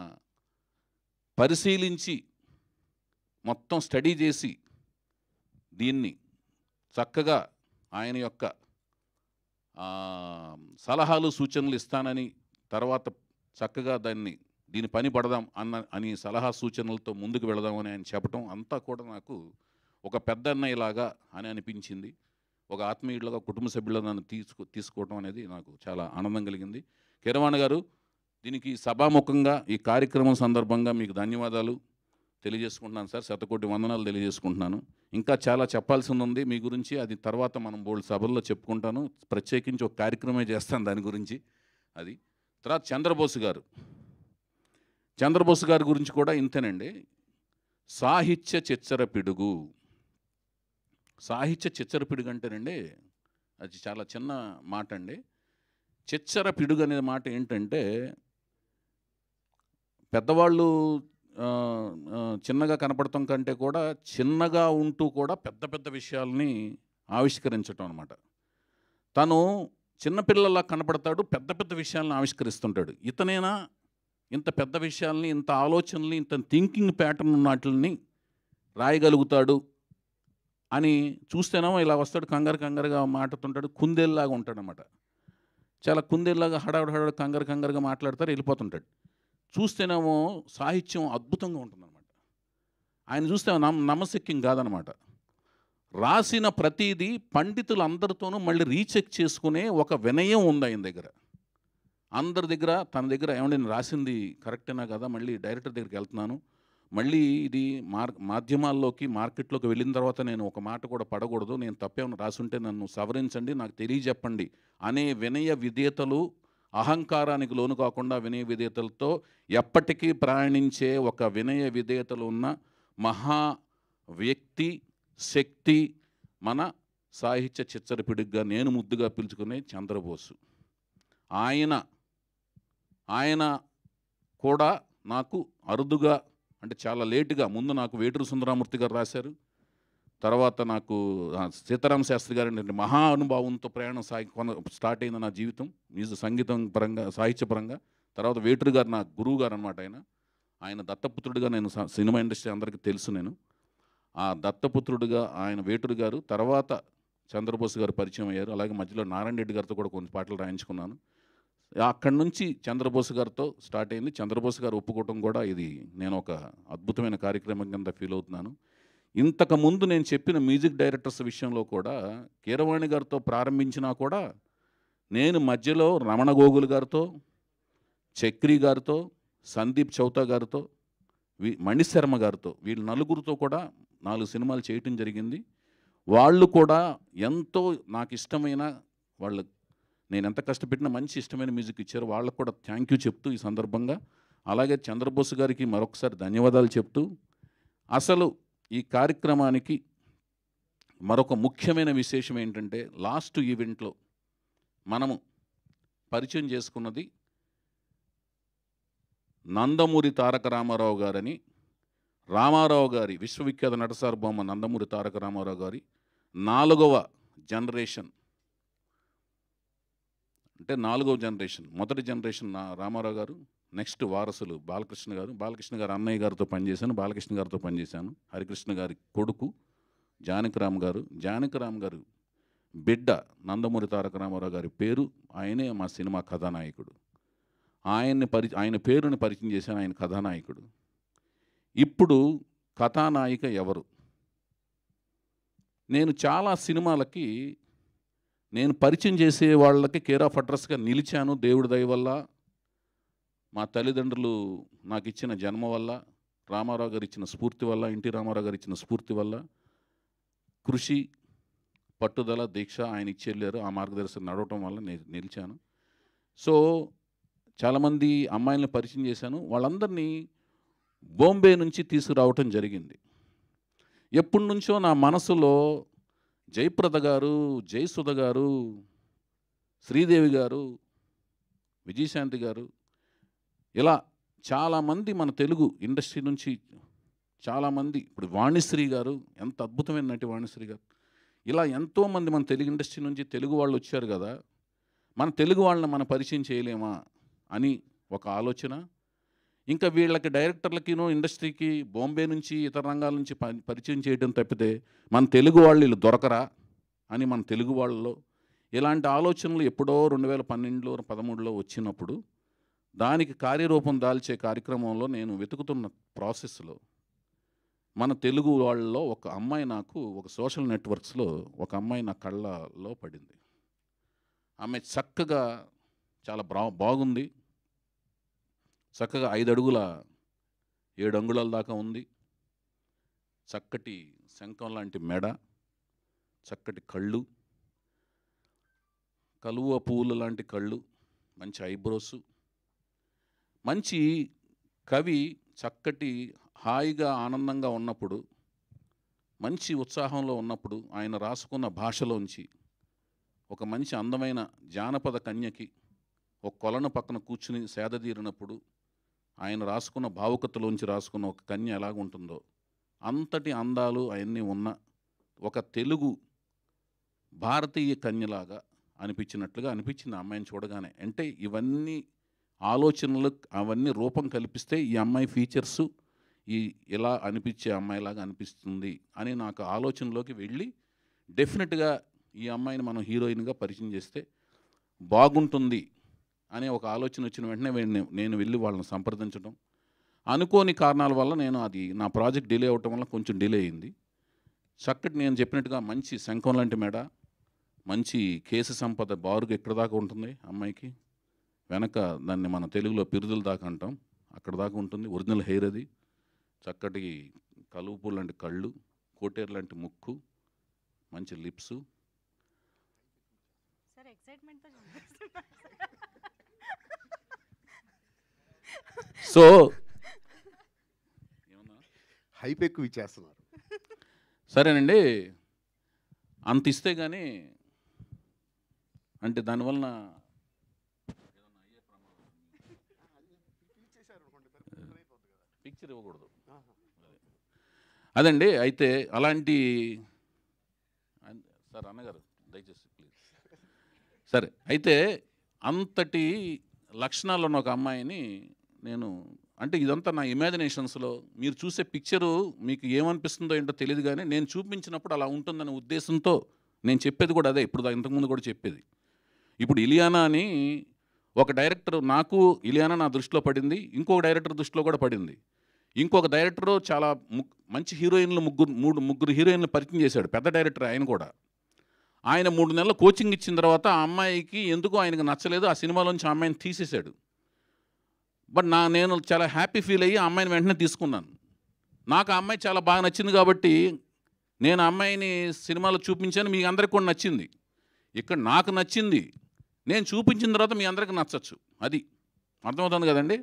పరిశీలించి మొత్తం స్టడీ చేసి దీన్ని చక్కగా ఆయన యొక్క సలహాలు సూచనలు ఇస్తానని తర్వాత చక్కగా దాన్ని దీని పని పడదాం అన్న అని సలహా సూచనలతో ముందుకు వెళదామని ఆయన చెప్పటం అంతా కూడా నాకు ఒక పెద్ద అన్నయ్యలాగా అని అనిపించింది ఒక ఆత్మీయుడిగా కుటుంబ సభ్యులుగా నన్ను తీసుకు తీసుకోవడం అనేది నాకు చాలా ఆనందం కలిగింది కిరవాణి గారు దీనికి సభాముఖంగా ఈ కార్యక్రమం సందర్భంగా మీకు ధన్యవాదాలు తెలియజేసుకుంటున్నాను సార్ శతకోటి వందనాలు తెలియజేసుకుంటున్నాను ఇంకా చాలా చెప్పాల్సింది ఉంది మీ గురించి అది తర్వాత మనం బోల్డ్ సభల్లో చెప్పుకుంటాను ప్రత్యేకించి ఒక కార్యక్రమే చేస్తాను దాని గురించి అది తర్వాత చంద్రబోస్ గారు చంద్రబోస్ గారి గురించి కూడా ఇంతేనండి సాహిత్య చిచ్చర పిడుగు సాహిత్య చిచ్చరపిడుగు అంటేనండి అది చాలా చిన్న మాట అండి చిచ్చర పిడుగు అనే మాట ఏంటంటే పెద్దవాళ్ళు చిన్నగా కనపడటం కంటే కూడా చిన్నగా ఉంటూ కూడా పెద్ద పెద్ద విషయాల్ని ఆవిష్కరించటం అనమాట తను చిన్నపిల్లలా కనపడతాడు పెద్ద పెద్ద విషయాలను ఆవిష్కరిస్తుంటాడు ఇతనైనా ఇంత పెద్ద విషయాల్ని ఇంత ఆలోచనల్ని ఇంత థింకింగ్ ప్యాటర్న్ ఉన్నట్లని రాయగలుగుతాడు అని చూస్తేనేమో ఇలా వస్తాడు కంగారు కంగారుగా మాట్లాడుతుంటాడు కుందేల్లాగా ఉంటాడు అనమాట చాలా కుందేల్లాగా హడావుడు హడావుడు కంగారు కంగారుగా మాట్లాడతారు వెళ్ళిపోతుంటాడు చూస్తేనేమో సాహిత్యం అద్భుతంగా ఉంటుందన్నమాట ఆయన చూస్తే నమ్ నమ్మశక్యం కాదనమాట రాసిన ప్రతిదీ పండితులందరితోనూ మళ్ళీ రీచెక్ చేసుకునే ఒక వినయం ఉంది ఆయన దగ్గర అందరి దగ్గర తన దగ్గర ఏమంటే నేను రాసింది కరెక్టేనా కదా మళ్ళీ డైరెక్టర్ దగ్గరికి వెళ్తున్నాను మళ్ళీ ఇది మార్ మాధ్యమాల్లోకి మార్కెట్లోకి వెళ్ళిన తర్వాత నేను ఒక మాట కూడా పడకూడదు నేను తప్పేమని రాసుంటే నన్ను సవరించండి నాకు తెలియజెప్పండి అనే వినయ విధేతలు అహంకారానికి లోను కాకుండా వినయ విధేతలతో ఎప్పటికీ ప్రయాణించే ఒక వినయ విధేయతలు ఉన్న మహా వ్యక్తి శక్తి మన సాహిత్య చిచ్చరపిడిగ్గా నేను ముద్దుగా పిలుచుకునే చంద్రబోసు ఆయన ఆయన కూడా నాకు అరుదుగా అంటే చాలా లేటుగా ముందు నాకు వేటూరు సుందరామూర్తి గారు రాశారు తర్వాత నాకు సీతారామ శాస్త్రి గారి మహా అనుభవంతో ప్రయాణం సాగి స్టార్ట్ అయింది నా జీవితం మ్యూజిక్ సంగీతం పరంగా సాహిత్యపరంగా తర్వాత వేటూరు గారు నా గురువు గారు అనమాట ఆయన ఆయన దత్తపుత్రుడిగా నేను సినిమా ఇండస్ట్రీ అందరికీ తెలుసు నేను ఆ దత్తపుత్రుడిగా ఆయన వేటూరు గారు తర్వాత చంద్రబోస్ గారు పరిచయం అయ్యారు అలాగే మధ్యలో నారాయణ రెడ్డి గారితో కూడా కొన్ని పాటలు రాయించుకున్నాను అక్కడి నుంచి చంద్రబోస్ గారితో స్టార్ట్ అయింది చంద్రబోస్ గారు ఒప్పుకోవటం కూడా ఇది నేను ఒక అద్భుతమైన కార్యక్రమం కింద ఫీల్ అవుతున్నాను ఇంతకుముందు నేను చెప్పిన మ్యూజిక్ డైరెక్టర్స్ విషయంలో కూడా కీరవాణి గారితో ప్రారంభించినా కూడా నేను మధ్యలో రమణ గోగుల్ గారితో చక్రి గారితో సందీప్ చౌతా గారితో వి మణిశర్మ గారితో వీళ్ళు నలుగురితో కూడా నాలుగు సినిమాలు చేయటం జరిగింది వాళ్ళు కూడా ఎంతో నాకు ఇష్టమైన వాళ్ళ నేను ఎంత కష్టపెట్టినా మంచి ఇష్టమైన మ్యూజిక్ ఇచ్చారు వాళ్ళకు కూడా థ్యాంక్ యూ చెప్తూ ఈ సందర్భంగా అలాగే చంద్రబోస్ గారికి మరొకసారి ధన్యవాదాలు చెప్తూ అసలు ఈ కార్యక్రమానికి మరొక ముఖ్యమైన విశేషం ఏంటంటే లాస్ట్ ఈవెంట్లో మనము పరిచయం చేసుకున్నది నందమూరి తారక రామారావు గారని రామారావు గారి విశ్వవిఖ్యాత నటసార్భౌమ నందమూరి తారక రామారావు గారి నాలుగవ జనరేషన్ అంటే నాలుగవ జనరేషన్ మొదటి జనరేషన్ నా రామారావు గారు నెక్స్ట్ వారసులు బాలకృష్ణ గారు బాలకృష్ణ గారు అన్నయ్య గారితో పనిచేశాను బాలకృష్ణ గారితో పనిచేశాను హరికృష్ణ గారి కొడుకు జానకిరామ్ గారు జానకిరామ్ గారు బిడ్డ నందమూరి తారక రామారావు గారి పేరు ఆయనే మా సినిమా కథానాయకుడు ఆయన్ని పరి ఆయన పేరుని పరిచయం చేశాను ఆయన కథానాయకుడు ఇప్పుడు కథానాయిక ఎవరు నేను చాలా సినిమాలకి నేను పరిచయం చేసే వాళ్ళకి కేర్ ఆఫ్ అడ్రస్గా నిలిచాను దేవుడి దయ వల్ల మా తల్లిదండ్రులు నాకు ఇచ్చిన జన్మ వల్ల రామారావు గారు ఇచ్చిన స్ఫూర్తి వల్ల ఎన్టీ రామారావు గారు ఇచ్చిన స్ఫూర్తి వల్ల కృషి పట్టుదల దీక్ష ఆయన ఇచ్చి వెళ్ళారు ఆ మార్గదర్శకం నడవటం వల్ల నేను నిలిచాను సో చాలామంది అమ్మాయిలను పరిచయం చేశాను వాళ్ళందరినీ బాంబే నుంచి తీసుకురావటం జరిగింది ఎప్పటి నుంచో నా మనసులో జయప్రద గారు జయసుధ గారు శ్రీదేవి గారు విజయశాంతి గారు ఇలా చాలామంది మన తెలుగు ఇండస్ట్రీ నుంచి చాలామంది ఇప్పుడు వాణిశ్రీ గారు ఎంత అద్భుతమైన నటి వాణిశ్రీ గారు ఇలా ఎంతోమంది మన తెలుగు ఇండస్ట్రీ నుంచి తెలుగు వాళ్ళు వచ్చారు కదా మన తెలుగు వాళ్ళని మనం పరిచయం చేయలేమా అని ఒక ఆలోచన ఇంకా వీళ్ళకి డైరెక్టర్లకినో ఇండస్ట్రీకి బాంబే నుంచి ఇతర రంగాల నుంచి పరిచయం చేయడం తప్పితే మన తెలుగు వాళ్ళు వీళ్ళు దొరకరా అని మన తెలుగు వాళ్ళలో ఇలాంటి ఆలోచనలు ఎప్పుడో రెండు వేల పన్నెండులో పదమూడులో వచ్చినప్పుడు దానికి కార్యరూపం దాల్చే కార్యక్రమంలో నేను వెతుకుతున్న ప్రాసెస్లో మన తెలుగు వాళ్ళలో ఒక అమ్మాయి నాకు ఒక సోషల్ నెట్వర్క్స్లో ఒక అమ్మాయి నా కళ్ళలో పడింది ఆమె చక్కగా చాలా బాగుంది చక్కగా ఐదు అడుగుల ఏడు అంగుళాల దాకా ఉంది చక్కటి శంఖం లాంటి మెడ చక్కటి కళ్ళు కలువ పువ్వుల లాంటి కళ్ళు మంచి ఐబ్రోస్ మంచి కవి చక్కటి హాయిగా ఆనందంగా ఉన్నప్పుడు మంచి ఉత్సాహంలో ఉన్నప్పుడు ఆయన రాసుకున్న భాషలోంచి ఒక మంచి అందమైన జానపద కన్యకి ఒక కొలను పక్కన కూర్చుని సేదతీరినప్పుడు ఆయన రాసుకున్న భావుకతలోంచి రాసుకున్న ఒక కన్య ఎలాగుంటుందో అంతటి అందాలు అవన్నీ ఉన్న ఒక తెలుగు భారతీయ కన్యలాగా అనిపించినట్లుగా అనిపించింది అమ్మాయిని చూడగానే అంటే ఇవన్నీ ఆలోచనలు అవన్నీ రూపం కల్పిస్తే ఈ అమ్మాయి ఫీచర్స్ ఈ ఇలా అనిపించే అమ్మాయిలాగా అనిపిస్తుంది అని నాకు ఆలోచనలోకి వెళ్ళి డెఫినెట్గా ఈ అమ్మాయిని మనం హీరోయిన్గా పరిచయం చేస్తే బాగుంటుంది అనే ఒక ఆలోచన వచ్చిన వెంటనే నేను వెళ్ళి వాళ్ళని సంప్రదించడం అనుకోని కారణాల వల్ల నేను అది నా ప్రాజెక్ట్ డిలే అవటం వల్ల కొంచెం డిలే అయింది చక్కటి నేను చెప్పినట్టుగా మంచి శంఖం లాంటి మెడ మంచి కేసు సంపద బారుగా ఎక్కడ దాకా ఉంటుంది అమ్మాయికి వెనక దాన్ని మన తెలుగులో పిరుదుల దాకా అంటాం అక్కడ దాకా ఉంటుంది ఒరిజినల్ హెయిర్ అది చక్కటి కలుపు లాంటి కళ్ళు కోటేరు లాంటి ముక్కు మంచి లిప్స్ ఎక్సైట్మెంట్తో సో హైప్ ఎక్కువ ఇచ్చేస్తున్నారు సరేనండి అంత ఇస్తే కానీ అంటే దానివలన పిక్చర్ ఇవ్వకూడదు అదండి అయితే అలాంటి సార్ అన్నగారు దయచేసి ప్లీజ్ సరే అయితే అంతటి లక్షణాలు ఉన్న ఒక అమ్మాయిని నేను అంటే ఇదంతా నా ఇమాజినేషన్స్లో మీరు చూసే పిక్చరు మీకు ఏమనిపిస్తుందో ఏంటో తెలియదు కానీ నేను చూపించినప్పుడు అలా ఉంటుందనే ఉద్దేశంతో నేను చెప్పేది కూడా అదే ఇప్పుడు ఇంతకుముందు కూడా చెప్పేది ఇప్పుడు ఇలియానా అని ఒక డైరెక్టర్ నాకు ఇలియానా నా దృష్టిలో పడింది ఇంకొక డైరెక్టర్ దృష్టిలో కూడా పడింది ఇంకొక డైరెక్టర్ చాలా మంచి హీరోయిన్లు ముగ్గురు మూడు ముగ్గురు హీరోయిన్లు పరిచయం చేశాడు పెద్ద డైరెక్టర్ ఆయన కూడా ఆయన మూడు నెలలు కోచింగ్ ఇచ్చిన తర్వాత ఆ అమ్మాయికి ఎందుకు ఆయనకు నచ్చలేదు ఆ సినిమాలోంచి ఆ అమ్మాయిని తీసేశాడు బట్ నా నేను చాలా హ్యాపీ ఫీల్ అయ్యి అమ్మాయిని వెంటనే తీసుకున్నాను నాకు ఆ అమ్మాయి చాలా బాగా నచ్చింది కాబట్టి నేను అమ్మాయిని సినిమాలో చూపించాను మీ అందరికి కూడా నచ్చింది ఇక్కడ నాకు నచ్చింది నేను చూపించిన తర్వాత మీ అందరికి నచ్చచ్చు అది అర్థమవుతుంది కదండి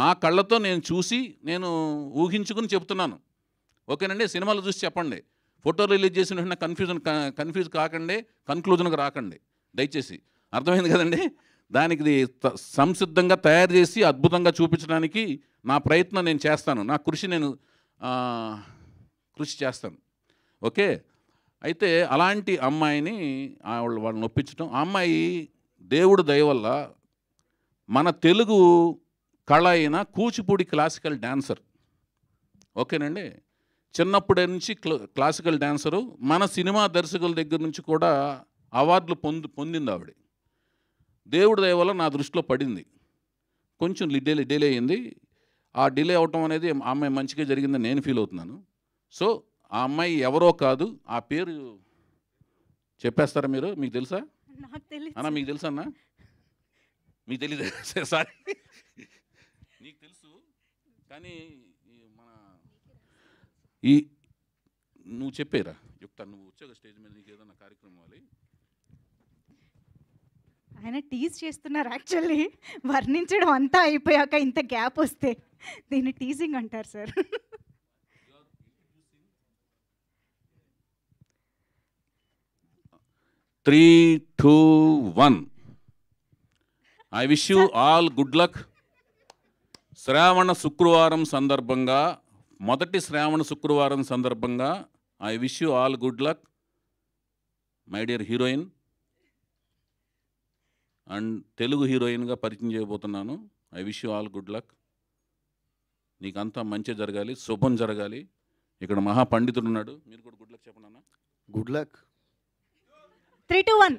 నా కళ్ళతో నేను చూసి నేను ఊహించుకుని చెప్తున్నాను ఓకేనండి సినిమాలు చూసి చెప్పండి ఫోటో రిలీజ్ చేసిన వెంటనే కన్ఫ్యూజన్ కన్ఫ్యూజ్ కాకండి కన్క్లూజన్కి రాకండి దయచేసి అర్థమైంది కదండి దానికి సంసిద్ధంగా తయారు చేసి అద్భుతంగా చూపించడానికి నా ప్రయత్నం నేను చేస్తాను నా కృషి నేను కృషి చేస్తాను ఓకే అయితే అలాంటి అమ్మాయిని ఆవిడ వాళ్ళని ఒప్పించడం అమ్మాయి దేవుడు వల్ల మన తెలుగు కళ అయిన కూచిపూడి క్లాసికల్ డాన్సర్ ఓకేనండి చిన్నప్పటి నుంచి క్లాసికల్ డాన్సరు మన సినిమా దర్శకుల దగ్గర నుంచి కూడా అవార్డులు పొంది పొందింది ఆవిడ దేవుడి దయ వల్ల నా దృష్టిలో పడింది కొంచెం డిలే డిలే అయింది ఆ డిలే అవటం అనేది ఆ అమ్మాయి మంచిగా జరిగిందని నేను ఫీల్ అవుతున్నాను సో ఆ అమ్మాయి ఎవరో కాదు ఆ పేరు చెప్పేస్తారా మీరు మీకు తెలుసా అన్న మీకు తెలుసా అన్న మీకు తెలియదు సారీ నీకు తెలుసు కానీ మన ఈ నువ్వు చెప్పేరా చెప్తాను నువ్వు వచ్చే స్టేజ్ మీద నీకు ఏదైనా కార్యక్రమం ఇవ్వాలి ఆయన టీజ్ చేస్తున్నారు యాక్చువల్లీ వర్ణించడం అంతా అయిపోయాక ఇంత గ్యాప్ వస్తే దీన్ని టీజింగ్ అంటారు sir three two one I wish you all good luck Shravana Shukravaram సందర్భంగా మొదటి శ్రావణ శుక్రవారం సందర్భంగా I wish you all good luck my dear heroine and Telugu హీరోయిన్గా పరిచయం చేయబోతున్నాను I wish you all good luck నీకంతా మంచి జరగాలి శుభం జరగాలి ఇక్కడ మహా పండితుడు ఉన్నాడు మీరు కూడా గుడ్ లక్ చెప్పండి అన్న good luck three to one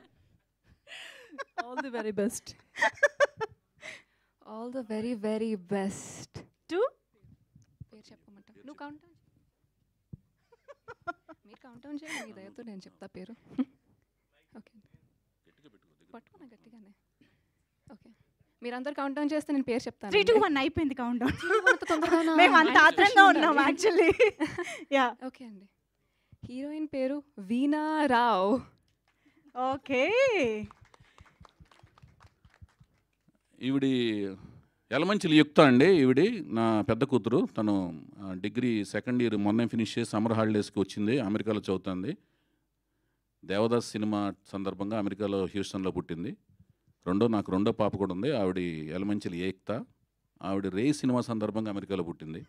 all the very best all the very very best to పేరు చెప్పమంటా నువ్వు కౌంట్ మీరు కౌంట్ చేయండి మీ దయతో నేను చెప్తా పేరు ఓకే పట్టుకున్నా గట్టిగానే ఓకే మీరందరూ కౌంట్ డౌన్ చేస్తే నేను పేరు చెప్తాను త్రీ టూ వన్ అయిపోయింది కౌంట్ డౌన్ మేము అంత ఆత్రంగా ఉన్నాం యాక్చువల్లీ యా ఓకే అండి హీరోయిన్ పేరు వీణా రావ్ ఓకే ఈవిడి ఎలమంచిలి యుక్త అండి ఈవిడి నా పెద్ద కూతురు తను డిగ్రీ సెకండ్ ఇయర్ మొన్నే ఫినిష్ చేసి సమ్మర్ హాలిడేస్కి వచ్చింది అమెరికాలో చదువుతుంది దేవదాస్ సినిమా సందర్భంగా అమెరికాలో హ్యూస్టన్లో పుట్టింది రెండో నాకు రెండో పాప కూడా ఉంది ఆవిడ ఎలమంచిలి ఏక్త ఆవిడ రే సినిమా సందర్భంగా అమెరికాలో పుట్టింది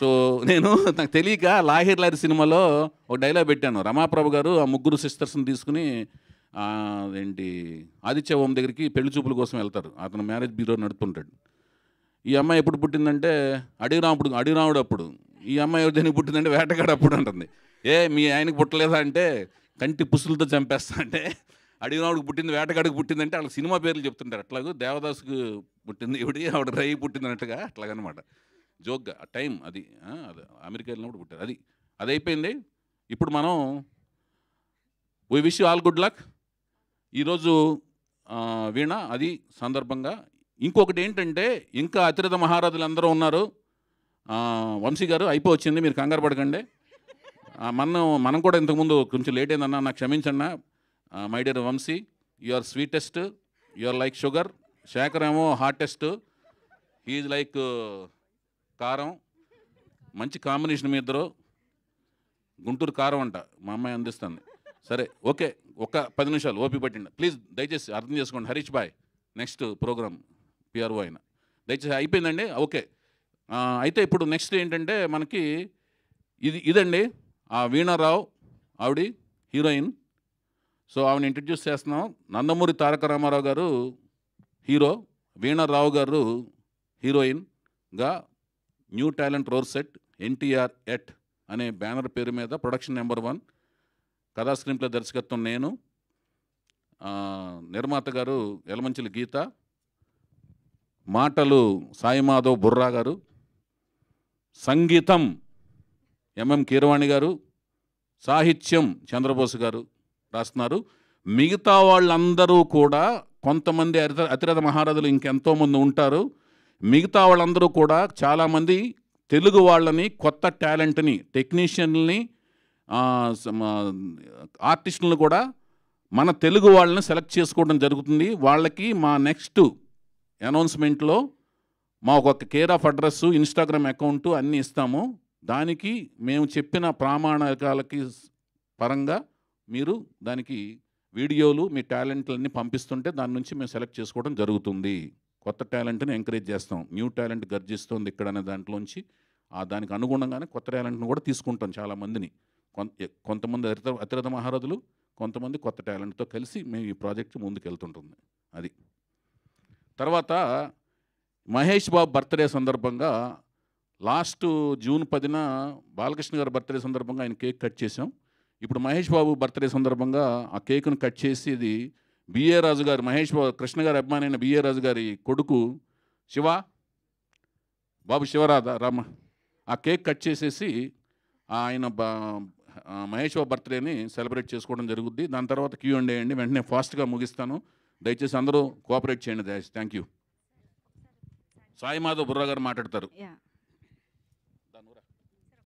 సో నేను నాకు తెలియక లాహిర్ లారి సినిమాలో ఒక డైలాగ్ పెట్టాను రమాప్రభు గారు ఆ ముగ్గురు సిస్టర్స్ని తీసుకుని ఏంటి ఆదిత్య ఓం దగ్గరికి పెళ్లి చూపుల కోసం వెళ్తారు అతను మ్యారేజ్ బ్యూరో నడుపుతుంటాడు ఈ అమ్మాయి ఎప్పుడు పుట్టిందంటే అడిగిరాముడు అడిగిరాముడు అప్పుడు ఈ అమ్మాయి దేనికి పుట్టిందంటే వేటగాడు అప్పుడు అంటుంది ఏ మీ ఆయనకు పుట్టలేదా అంటే కంటి పుసులతో చంపేస్తా అంటే అడిగినవాడికి పుట్టింది వేటగాడికి పుట్టిందంటే వాళ్ళకి సినిమా పేర్లు చెప్తుంటారు అట్లాగూ దేవదాసుకు పుట్టింది ఇవిడి ఆవిడ రై అన్నట్టుగా అట్లాగనమాట జోక్గా టైం అది అది అమెరికా వెళ్ళినప్పుడు పుట్టారు అది అది అయిపోయింది ఇప్పుడు మనం we wish all good luck ఈరోజు వీణ అది సందర్భంగా ఇంకొకటి ఏంటంటే ఇంకా అతిరథ మహారాజులు అందరూ ఉన్నారు వంశీ గారు అయిపోవచ్చింది మీరు కంగారు పడకండి మనం మనం కూడా ఇంతకుముందు కొంచెం లేట్ అయిందన్నా నాకు క్షమించండి my dear Vamshi you are sweetest you are like sugar Shekhar ఏమో హాటెస్ట్ హీజ్ లైక్ కారం మంచి కాంబినేషన్ మీ ఇద్దరు గుంటూరు కారం అంట మా అమ్మాయి అందిస్తుంది సరే ఓకే ఒక పది నిమిషాలు ఓపి పట్టిండి ప్లీజ్ దయచేసి అర్థం చేసుకోండి హరీష్ బాయ్ నెక్స్ట్ ప్రోగ్రామ్ పిఆర్ఓ అయిన దయచేసి అయిపోయిందండి ఓకే అయితే ఇప్పుడు నెక్స్ట్ ఏంటంటే మనకి ఇది ఇదండి ఆ వీణారావు ఆవిడ హీరోయిన్ సో ఆవిడ ఇంట్రడ్యూస్ చేస్తున్నాం నందమూరి తారక రామారావు గారు హీరో వీణారావు గారు హీరోయిన్గా new talent roar set NTR at అనే బ్యానర్ పేరు మీద ప్రొడక్షన్ నెంబర్ వన్ కథా స్క్రీన్ప్లే దర్శకత్వం నేను నిర్మాత గారు ఎలమంచిలి గీత మాటలు సాయిమాధవ్ బుర్రా గారు సంగీతం ఎంఎం కీరవాణి గారు సాహిత్యం చంద్రబోస్ గారు రాస్తున్నారు మిగతా వాళ్ళందరూ కూడా కొంతమంది అతిరథ అతిరథ మహారథులు ఇంకెంతోమంది ఉంటారు మిగతా వాళ్ళందరూ కూడా చాలామంది తెలుగు వాళ్ళని కొత్త టాలెంట్ని టెక్నీషియన్ని ఆర్టిస్టులను కూడా మన తెలుగు వాళ్ళని సెలెక్ట్ చేసుకోవడం జరుగుతుంది వాళ్ళకి మా నెక్స్ట్ అనౌన్స్మెంట్లో మా ఒక care of address Instagram account అన్నీ ఇస్తాము దానికి మేము చెప్పిన ప్రామాణికాలకి పరంగా మీరు దానికి వీడియోలు మీ టాలెంట్లన్నీ పంపిస్తుంటే దాని నుంచి మేము సెలెక్ట్ చేసుకోవడం జరుగుతుంది కొత్త టాలెంట్ని ఎంకరేజ్ చేస్తాం న్యూ టాలెంట్ గర్జిస్తుంది ఇక్కడ అనే దాంట్లోంచి ఆ దానికి అనుగుణంగానే కొత్త టాలెంట్ను కూడా తీసుకుంటాం చాలామందిని కొంత కొంతమంది అతిరథ అతిరథ మహారథులు కొంతమంది కొత్త టాలెంట్తో కలిసి మేము ఈ ప్రాజెక్ట్ ముందుకెళ్తుంటుంది అది తర్వాత మహేష్ బాబు బర్త్డే సందర్భంగా లాస్ట్ జూన్ పదిన బాలకృష్ణ గారి బర్త్డే సందర్భంగా ఆయన కేక్ కట్ చేసాం ఇప్పుడు మహేష్ బాబు బర్త్డే సందర్భంగా ఆ కేక్ను కట్ చేసి ఇది బిఏ రాజు గారు మహేష్ బాబు కృష్ణ గారి అభిమానైన బిఏ రాజు గారి కొడుకు శివ బాబు శివరాధ రామ ఆ కేక్ కట్ చేసేసి ఆయన మహేష్ బాబు బర్త్డేని సెలబ్రేట్ చేసుకోవడం జరుగుద్ది దాని తర్వాత క్యూ అండ్ వేయండి వెంటనే ఫాస్ట్గా ముగిస్తాను దయచేసి అందరూ కోఆపరేట్ చేయండి దయచేసి థ్యాంక్ యూ సాయి మాధవ్ బుర్రా గారు మాట్లాడతారు